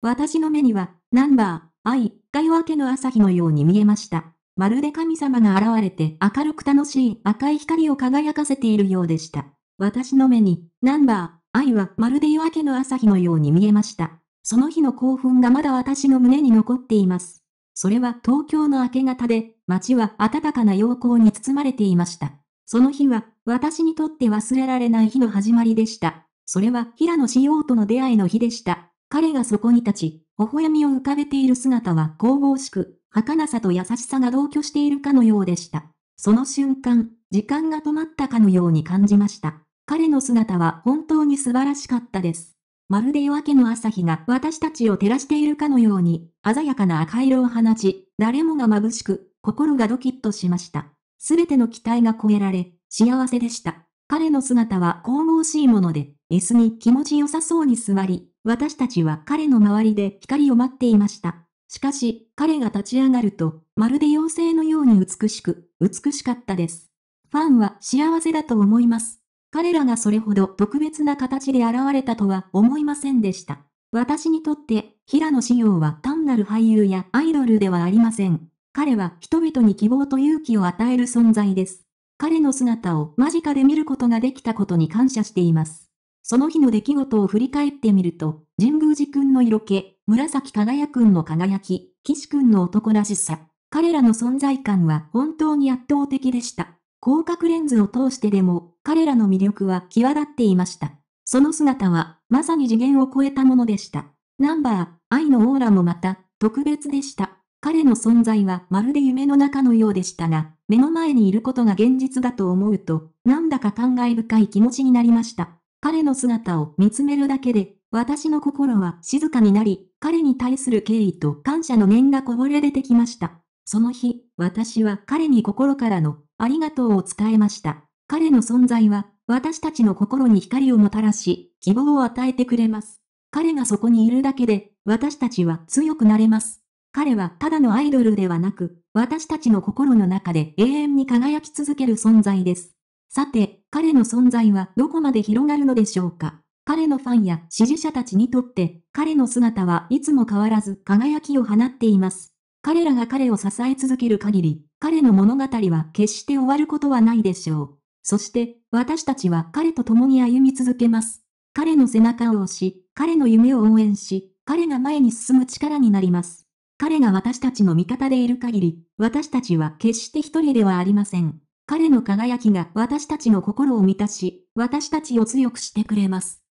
私の目には、ナンバー、愛、が夜明けの朝日のように見えました。まるで神様が現れて明るく楽しい赤い光を輝かせているようでした。私の目に、ナンバー、愛はまるで夜明けの朝日のように見えました。その日の興奮がまだ私の胸に残っています。それは東京の明け方で、街は暖かな陽光に包まれていました。その日は、私にとって忘れられない日の始まりでした。それは平野志耀との出会いの日でした。彼がそこに立ち、微笑みを浮かべている姿は神々しく、儚さと優しさが同居しているかのようでした。その瞬間、時間が止まったかのように感じました。彼の姿は本当に素晴らしかったです。まるで夜明けの朝日が私たちを照らしているかのように、鮮やかな赤色を放ち、誰もが眩しく、心がドキッとしました。すべての期待が超えられ、幸せでした。彼の姿は神々しいもので、椅子に気持ちよさそうに座り、私たちは彼の周りで光を待っていました。しかし、彼が立ち上がると、まるで妖精のように美しく、美しかったです。ファンは幸せだと思います。彼らがそれほど特別な形で現れたとは思いませんでした。私にとって、平野紫耀は単なる俳優やアイドルではありません。彼は人々に希望と勇気を与える存在です。彼の姿を間近で見ることができたことに感謝しています。その日の出来事を振り返ってみると、神宮寺くんの色気、紫輝くんの輝き、岸くんの男らしさ、彼らの存在感は本当に圧倒的でした。広角レンズを通してでも、彼らの魅力は際立っていました。その姿は、まさに次元を超えたものでした。ナンバー、愛のオーラもまた、特別でした。彼の存在はまるで夢の中のようでしたが、目の前にいることが現実だと思うと、なんだか感慨深い気持ちになりました。彼の姿を見つめるだけで、私の心は静かになり、彼に対する敬意と感謝の念がこぼれ出てきました。その日、私は彼に心からのありがとうを伝えました。彼の存在は、私たちの心に光をもたらし、希望を与えてくれます。彼がそこにいるだけで、私たちは強くなれます。彼はただのアイドルではなく、私たちの心の中で永遠に輝き続ける存在です。さて、彼の存在はどこまで広がるのでしょうか。彼のファンや支持者たちにとって、彼の姿はいつも変わらず輝きを放っています。彼らが彼を支え続ける限り、彼の物語は決して終わることはないでしょう。そして、私たちは彼と共に歩み続けます。彼の背中を押し、彼の夢を応援し、彼が前に進む力になります。彼が私たちの味方でいる限り、私たちは決して一人ではありません。彼の輝きが私たちの心を満たし、私たちを強くしてくれます。